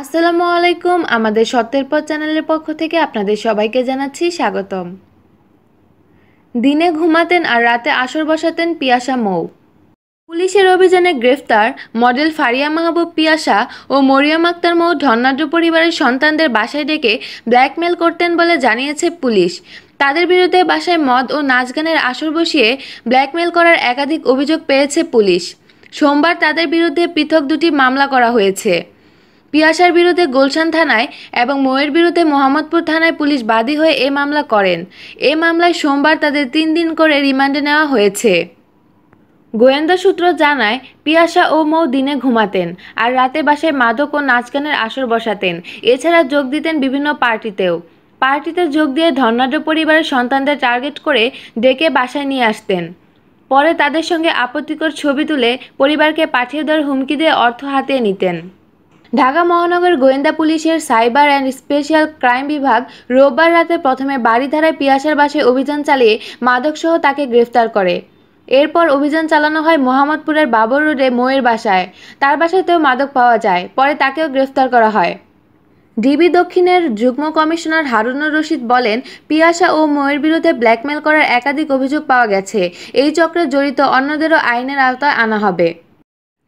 আসসালামু আলাইকুম আমাদের সত্যের পথ চ্যানেলের পক্ষ থেকে আপনাদের সবাইকে জানাচ্ছি স্বাগতম দিনে ঘুমাতেন আর রাতে আসর বসাতেন পিয়াসা মৌ পুলিশের অভিযানে গ্রেফতার মডেল ফারিয়া মাহবুব পিয়াসা ও মরিয়াম আক্তার মৌ ধন্যাঢ্য পরিবারের সন্তানদের বাসায় ডেকে ব্ল্যাকমেল করতেন বলে জানিয়েছে পুলিশ তাদের বিরুদ্ধে বাসায় মদ ও নাচ গানের আসর বসিয়ে ব্ল্যাকমেল করার একাধিক অভিযোগ পেয়েছে পুলিশ সোমবার তাদের বিরুদ্ধে পৃথক দুটি মামলা করা হয়েছে পিয়াসার বিরুদ্ধে গুলশান থানায় এবং মোয়ের বিরুদ্ধে মোহাম্মদপুর থানায় পুলিশ বাদী হয়ে এ মামলা করেন এ মামলায় সোমবার তাদের তিন দিন করে রিমান্ডে নেওয়া হয়েছে গোয়েন্দা সূত্র জানায় পিয়াসা ও মৌ দিনে ঘুমাতেন আর রাতে বাসায় মাদক ও নাচ গানের আসর বসাতেন এছাড়া যোগ দিতেন বিভিন্ন পার্টিতেও পার্টিতে যোগ দিয়ে ধর্নাঢ্য পরিবারের সন্তানদের টার্গেট করে ডেকে বাসায় নিয়ে আসতেন পরে তাদের সঙ্গে আপত্তিকর ছবি তুলে পরিবারকে পাঠিয়ে দেওয়ার হুমকি দিয়ে অর্থ হাতিয়ে নিতেন ঢাকা মহানগর গোয়েন্দা পুলিশের সাইবার অ্যান্ড স্পেশাল ক্রাইম বিভাগ রোববার রাতে প্রথমে বাড়িধারায় পিয়াসার বাসায় অভিযান চালিয়ে মাদকসহ তাকে গ্রেফতার করে এরপর অভিযান চালানো হয় মোহাম্মদপুরের বাবর রোডে মোয়ের বাসায় তার বাসাতেও মাদক পাওয়া যায় পরে তাকেও গ্রেফতার করা হয় ডিবি দক্ষিণের যুগ্ম কমিশনার হারুনুর রশিদ বলেন পিয়াসা ও মোয়ের বিরুদ্ধে ব্ল্যাকমেল করার একাধিক অভিযোগ পাওয়া গেছে এই চক্রে জড়িত অন্যদেরও আইনের আওতায় আনা হবে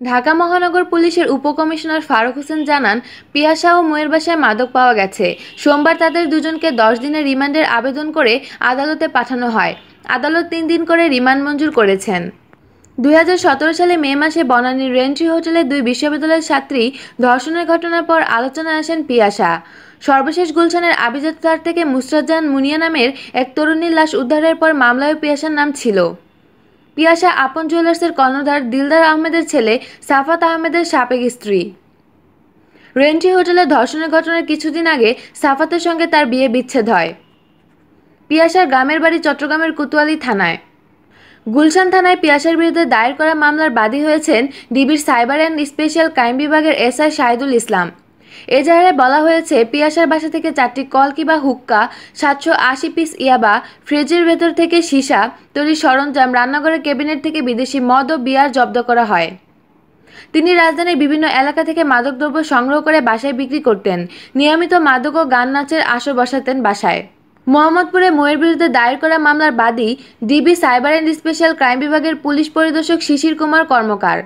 ঢাকা মহানগর পুলিশের উপকমিশনার ফারুক হোসেন জানান পিয়াসা ও মোয়ের বাসায় মাদক পাওয়া গেছে সোমবার তাদের দুজনকে দশ দিনের রিমান্ডের আবেদন করে আদালতে পাঠানো হয় আদালত তিন দিন করে রিমান্ড মঞ্জুর করেছেন দুই সালে মে মাসে বনানীর রেন্ট্রি হোটেলে দুই বিশ্ববিদ্যালয়ের ছাত্রী ধর্ষণের ঘটনার পর আলোচনায় আসেন পিয়াসা সর্বশেষ গুলশানের আবিজাত থেকে মুসরাজান মুনিয়া নামের এক তরুণীর লাশ উদ্ধারের পর মামলায় পিয়াসার নাম ছিল পিয়াসা আপন জুয়েলার্সের কর্ণধার দিলদার আহমেদের ছেলে সাফাত আহমেদের সাবেক স্ত্রী রেন্টি হোটেলে ধর্ষণের ঘটনার কিছুদিন আগে সাফাতের সঙ্গে তার বিয়ে বিচ্ছেদ হয় পিয়াসার গ্রামের বাড়ি চট্টগ্রামের কুতুয়ালি থানায় গুলশান থানায় পিয়াসার বিরুদ্ধে দায়ের করা মামলার বাদী হয়েছেন ডিবির সাইবার অ্যান্ড স্পেশাল ক্রাইম বিভাগের এসআই শাহিদুল ইসলাম এজাহারে বলা হয়েছে পিয়াসার বাসা থেকে চারটি কল কিবা হুক্কা সাতশো আশি পিস ইয়াবা ফ্রিজের ভেতর থেকে সীসা তৈরি সরঞ্জাম রান্নাঘরের ক্যাবিনেট থেকে বিদেশি মদ ও বিয়ার জব্দ করা হয় তিনি রাজধানীর বিভিন্ন এলাকা থেকে মাদকদ্রব্য সংগ্রহ করে বাসায় বিক্রি করতেন নিয়মিত মাদক ও গান নাচের আসর বসাতেন বাসায় মোহাম্মদপুরে ময়ের বিরুদ্ধে দায়ের করা মামলার বাদী DB cyber and special crime বিভাগের পুলিশ পরিদর্শক শিশির কুমার কর্মকার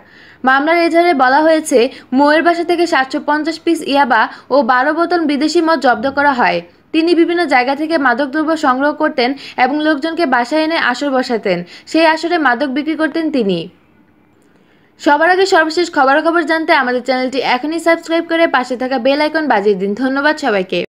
মামলার এজাহারে বলা হয়েছে ময়ের বাসা থেকে সাতশো পঞ্চাশ পিস ইয়াবা ও বারো বোতল বিদেশি মদ জব্দ করা হয় তিনি বিভিন্ন জায়গা থেকে মাদকদ্রব্য সংগ্রহ করতেন এবং লোকজনকে বাসায় এনে আসর বসাতেন সেই আসরে মাদক বিক্রি করতেন তিনি সবার আগে সর্বশেষ খবরাখবর জানতে আমাদের চ্যানেলটি এখনই সাবস্ক্রাইব করে পাশে থাকা বেল আইকন বাজিয়ে দিন ধন্যবাদ সবাইকে